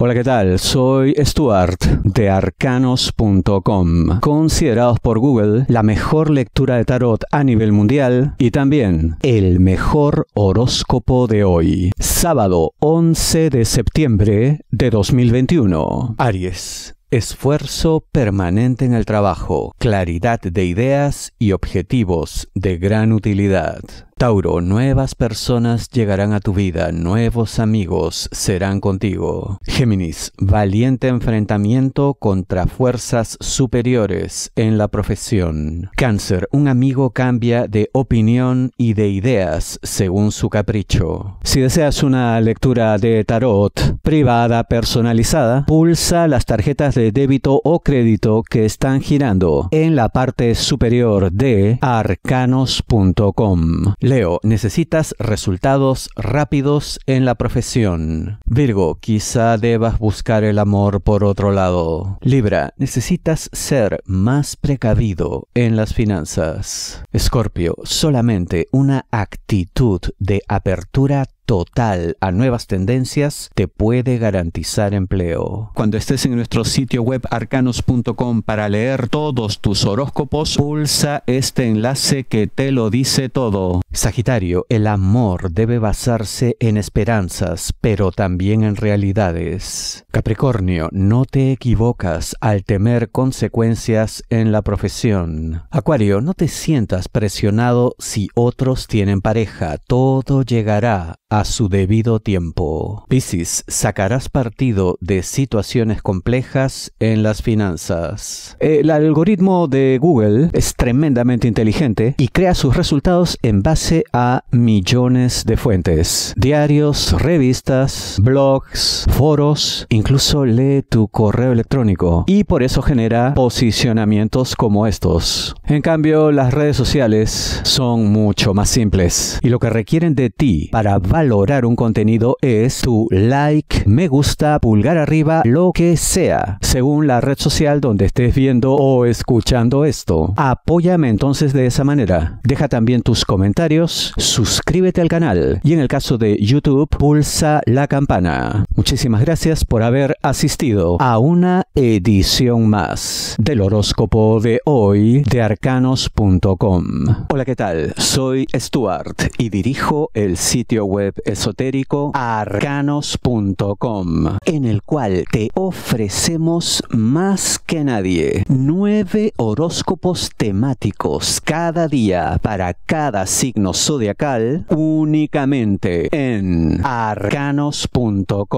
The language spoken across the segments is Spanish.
Hola, ¿qué tal? Soy Stuart de arcanos.com, considerados por Google la mejor lectura de tarot a nivel mundial y también el mejor horóscopo de hoy, sábado 11 de septiembre de 2021. Aries. Esfuerzo permanente en el trabajo, claridad de ideas y objetivos de gran utilidad. Tauro, nuevas personas llegarán a tu vida, nuevos amigos serán contigo. Géminis, valiente enfrentamiento contra fuerzas superiores en la profesión. Cáncer, un amigo cambia de opinión y de ideas según su capricho. Si deseas una lectura de tarot privada personalizada, pulsa las tarjetas de débito o crédito que están girando en la parte superior de arcanos.com. Leo, necesitas resultados rápidos en la profesión. Virgo, quizá debas buscar el amor por otro lado. Libra, necesitas ser más precavido en las finanzas. Escorpio, solamente una actitud de apertura total a nuevas tendencias te puede garantizar empleo. Cuando estés en nuestro sitio web arcanos.com para leer todos tus horóscopos, pulsa este enlace que te lo dice todo. Sagitario, el amor debe basarse en esperanzas, pero también en realidades. Capricornio, no te equivocas al temer consecuencias en la profesión. Acuario, no te sientas presionado si otros tienen pareja, todo llegará a a su debido tiempo. Piscis, sacarás partido de situaciones complejas en las finanzas. El algoritmo de Google es tremendamente inteligente y crea sus resultados en base a millones de fuentes. Diarios, revistas, blogs, foros, incluso lee tu correo electrónico y por eso genera posicionamientos como estos. En cambio, las redes sociales son mucho más simples y lo que requieren de ti para valorar valorar un contenido es tu like, me gusta, pulgar arriba, lo que sea, según la red social donde estés viendo o escuchando esto. Apóyame entonces de esa manera. Deja también tus comentarios, suscríbete al canal y en el caso de YouTube, pulsa la campana. Muchísimas gracias por haber asistido a una edición más del horóscopo de hoy de arcanos.com. Hola, ¿qué tal? Soy Stuart y dirijo el sitio web esotérico arcanos.com, en el cual te ofrecemos más que nadie nueve horóscopos temáticos cada día para cada signo zodiacal únicamente en arcanos.com.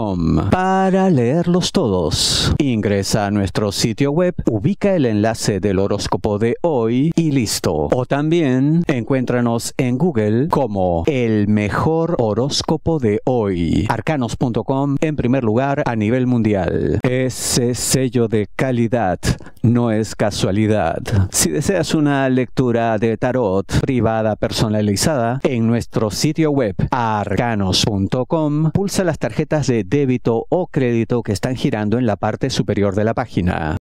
Para leerlos todos, ingresa a nuestro sitio web, ubica el enlace del horóscopo de hoy y listo. O también encuéntranos en Google como el mejor horóscopo de hoy. Arcanos.com en primer lugar a nivel mundial. Ese sello de calidad no es casualidad. Si deseas una lectura de tarot privada personalizada en nuestro sitio web arcanos.com, pulsa las tarjetas de débito o crédito que están girando en la parte superior de la página.